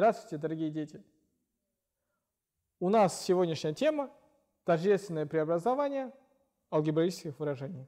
Здравствуйте, дорогие дети! У нас сегодняшняя тема – тождественное преобразование алгебраических выражений.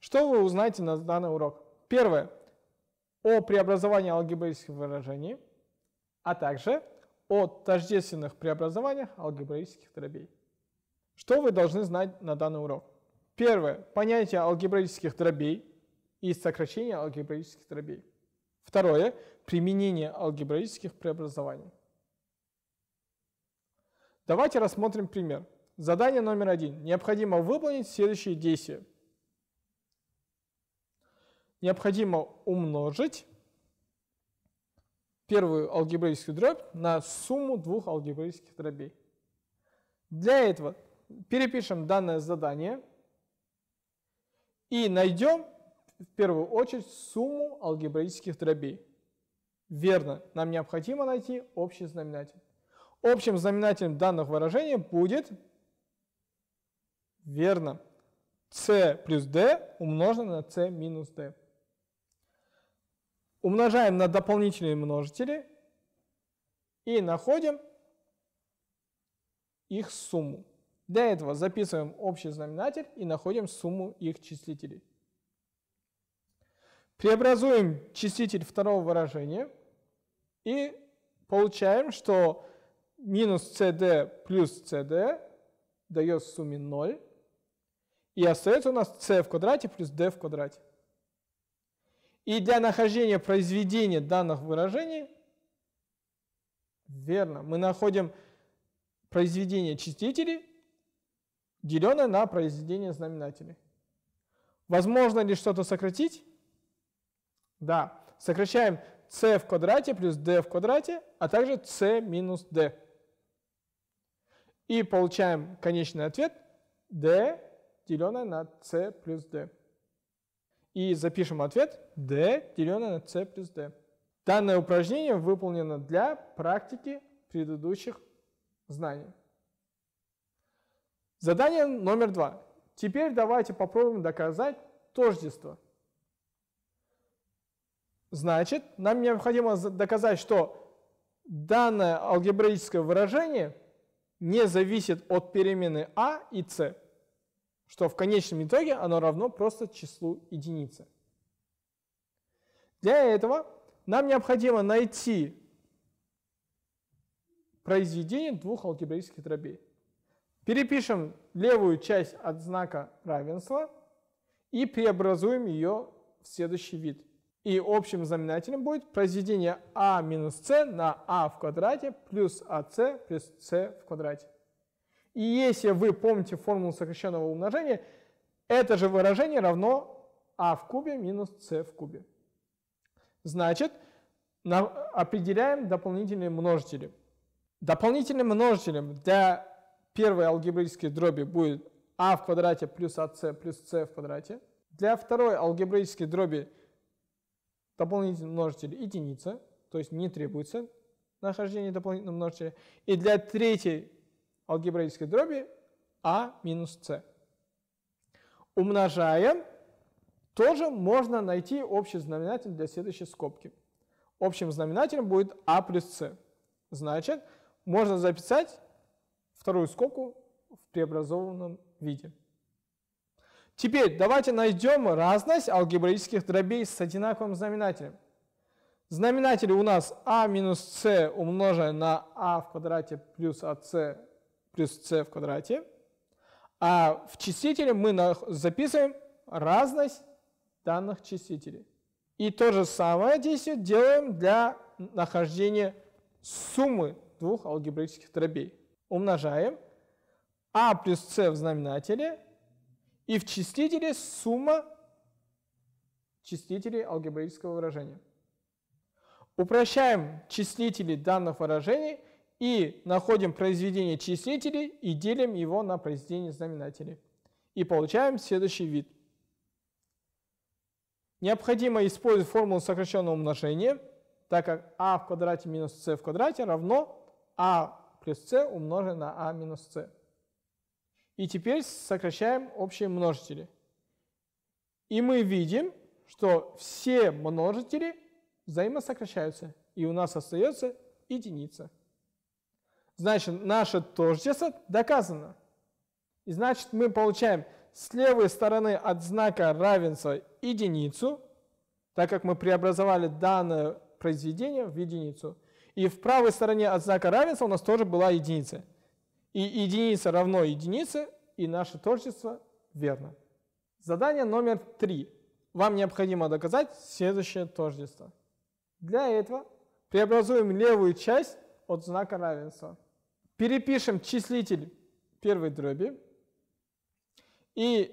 Что вы узнаете на данный урок? Первое – о преобразовании алгебраических выражений, а также о тождественных преобразованиях алгебраических дробей. Что вы должны знать на данный урок? Первое – понятие алгебраических дробей и сокращение алгебраических дробей. Второе применение алгебраических преобразований. Давайте рассмотрим пример. Задание номер один. Необходимо выполнить следующие действия. Необходимо умножить первую алгебраическую дробь на сумму двух алгебраических дробей. Для этого перепишем данное задание и найдем в первую очередь сумму алгебраических дробей. Верно, нам необходимо найти общий знаменатель. Общим знаменателем данных выражений будет, верно, c плюс d умноженное на c минус d. Умножаем на дополнительные множители и находим их сумму. Для этого записываем общий знаменатель и находим сумму их числителей. Преобразуем числитель второго выражения и получаем, что минус cd плюс cd дает в сумме 0. И остается у нас c в квадрате плюс d в квадрате. И для нахождения произведения данных выражений, верно, мы находим произведение числителей, деленное на произведение знаменателей. Возможно ли что-то сократить? Да, сокращаем c в квадрате плюс d в квадрате, а также c минус d. И получаем конечный ответ d, деленное на c плюс d. И запишем ответ d, деленное на c плюс d. Данное упражнение выполнено для практики предыдущих знаний. Задание номер два. Теперь давайте попробуем доказать тождество Значит, нам необходимо доказать, что данное алгебраическое выражение не зависит от перемены а и c, что в конечном итоге оно равно просто числу единицы. Для этого нам необходимо найти произведение двух алгебраических дробей. Перепишем левую часть от знака равенства и преобразуем ее в следующий вид. И общим знаменателем будет произведение а минус c на а в квадрате плюс ac плюс c в квадрате. И если вы помните формулу сокращенного умножения, это же выражение равно а в кубе минус c в кубе. Значит, определяем дополнительные множители. Дополнительным множителем для первой алгебраической дроби будет а в квадрате плюс ac плюс c в квадрате. Для второй алгебраической дроби дополнительный множитель единица, то есть не требуется нахождение дополнительного множителя. И для третьей алгебраической дроби а минус c. Умножая, тоже можно найти общий знаменатель для следующей скобки. Общим знаменателем будет а плюс c. Значит, можно записать вторую скобку в преобразованном виде. Теперь давайте найдем разность алгебраических дробей с одинаковым знаменателем. Знаменатели у нас а минус c умножаем на а в квадрате плюс ac плюс c в квадрате. А в числителе мы записываем разность данных числителей. И то же самое действие делаем для нахождения суммы двух алгебраических дробей. Умножаем а плюс c в знаменателе и в числителе сумма числителей алгебраического выражения. Упрощаем числители данных выражений и находим произведение числителей и делим его на произведение знаменателей. И получаем следующий вид. Необходимо использовать формулу сокращенного умножения, так как а в квадрате минус c в квадрате равно а плюс c умножить на а минус c. И теперь сокращаем общие множители. И мы видим, что все множители взаимосокращаются, и у нас остается единица. Значит, наше тождество доказано. И значит, мы получаем с левой стороны от знака равенства единицу, так как мы преобразовали данное произведение в единицу. И в правой стороне от знака равенства у нас тоже была единица. И единица равно единице, и наше творчество верно. Задание номер три. Вам необходимо доказать следующее тождество. Для этого преобразуем левую часть от знака равенства. Перепишем числитель первой дроби. И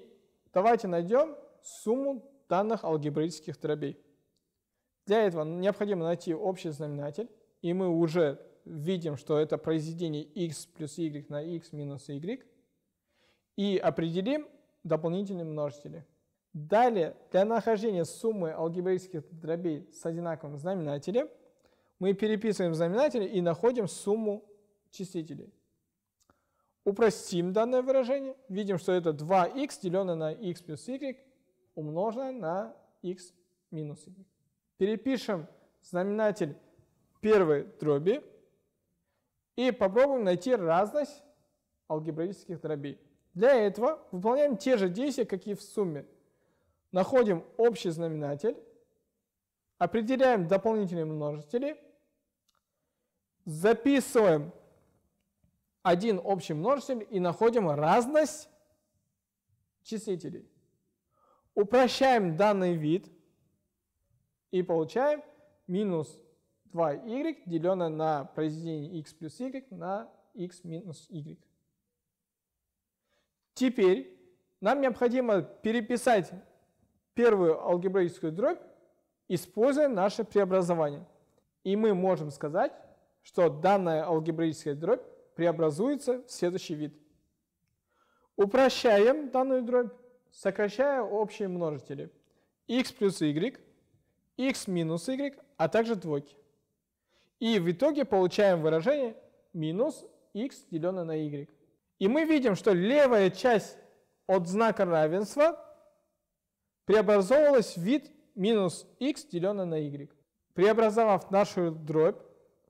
давайте найдем сумму данных алгебраических дробей. Для этого необходимо найти общий знаменатель, и мы уже видим, что это произведение x плюс y на x минус y, и определим дополнительные множители. Далее, для нахождения суммы алгебраических дробей с одинаковым знаменателем, мы переписываем знаменатели и находим сумму числителей. Упростим данное выражение. Видим, что это 2 x деленное на x плюс y, умноженное на x минус y. Перепишем знаменатель первой дроби и попробуем найти разность алгебраических дробей. Для этого выполняем те же действия, как и в сумме. Находим общий знаменатель, определяем дополнительные множители, записываем один общий множитель и находим разность числителей. Упрощаем данный вид и получаем минус 2y, деленное на произведение x плюс y на x минус y. Теперь нам необходимо переписать первую алгебраическую дробь, используя наше преобразование. И мы можем сказать, что данная алгебраическая дробь преобразуется в следующий вид. Упрощаем данную дробь, сокращая общие множители x плюс y, x минус y, а также двойки. И в итоге получаем выражение минус x деленное на y. И мы видим, что левая часть от знака равенства преобразовывалась в вид минус x деленное на y. Преобразовав нашу дробь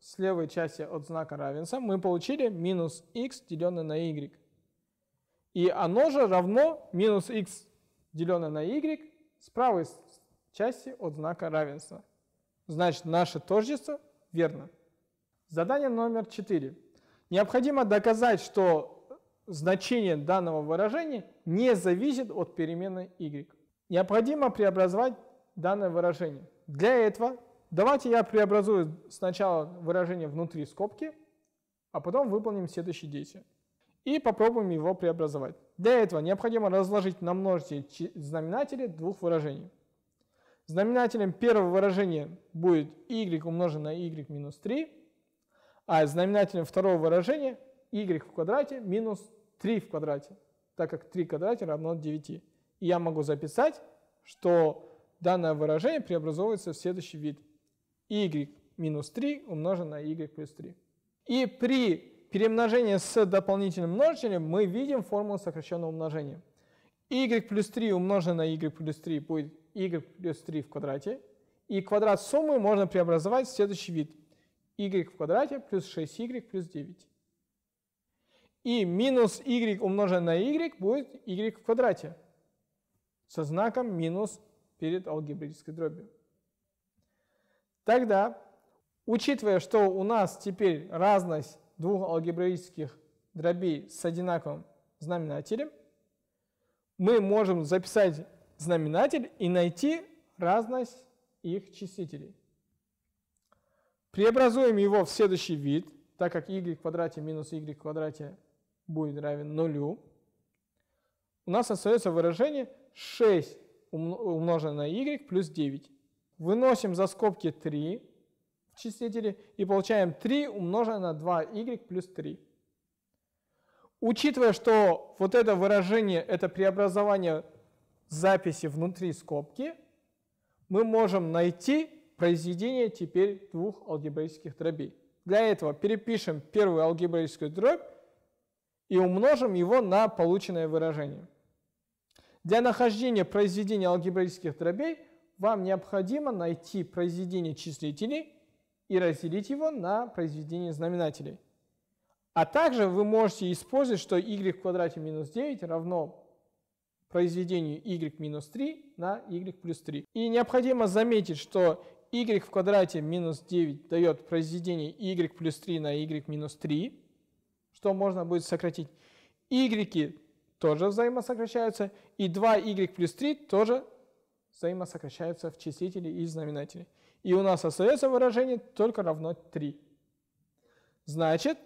с левой части от знака равенства, мы получили минус x деленное на y. И оно же равно минус x деленное на y с правой части от знака равенства. Значит, наше тождество Верно. Задание номер 4. Необходимо доказать, что значение данного выражения не зависит от переменной y. Необходимо преобразовать данное выражение. Для этого давайте я преобразую сначала выражение внутри скобки, а потом выполним следующие действия И попробуем его преобразовать. Для этого необходимо разложить на множители знаменатели двух выражений. Знаменателем первого выражения будет y умноженное на y минус 3, а знаменателем второго выражения y в квадрате минус 3 в квадрате, так как 3 в квадрате равно 9. И я могу записать, что данное выражение преобразовывается в следующий вид. y минус 3 умножено на y плюс 3. И при перемножении с дополнительным множителем мы видим формулу сокращенного умножения y плюс 3 умножено на y плюс 3 будет y плюс 3 в квадрате. И квадрат суммы можно преобразовать в следующий вид. y в квадрате плюс 6y плюс 9. И минус y умноженное на y будет y в квадрате со знаком минус перед алгебрической дробью. Тогда, учитывая, что у нас теперь разность двух алгебраических дробей с одинаковым знаменателем, мы можем записать знаменатель и найти разность их числителей. Преобразуем его в следующий вид, так как y в квадрате минус y в квадрате будет равен нулю. У нас остается выражение 6 умноженное на y плюс 9. Выносим за скобки 3 в числителе и получаем 3 умноженное на 2y плюс 3. Учитывая, что вот это выражение, это преобразование записи внутри скобки, мы можем найти произведение теперь двух алгебраических дробей. Для этого перепишем первую алгебраическую дробь и умножим его на полученное выражение. Для нахождения произведения алгебраических дробей вам необходимо найти произведение числителей и разделить его на произведение знаменателей. А также вы можете использовать, что y в квадрате минус 9 равно произведению y минус 3 на y плюс 3. И необходимо заметить, что y в квадрате минус 9 дает произведение y плюс 3 на y минус 3, что можно будет сократить. y тоже взаимосокращаются, и 2y плюс 3 тоже взаимосокращаются в числителе и знаменателе. И у нас остается выражение только равно 3. Значит,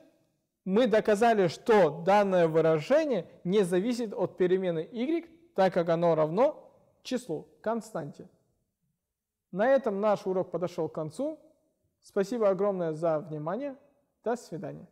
мы доказали, что данное выражение не зависит от перемены y, так как оно равно числу, константе. На этом наш урок подошел к концу. Спасибо огромное за внимание. До свидания.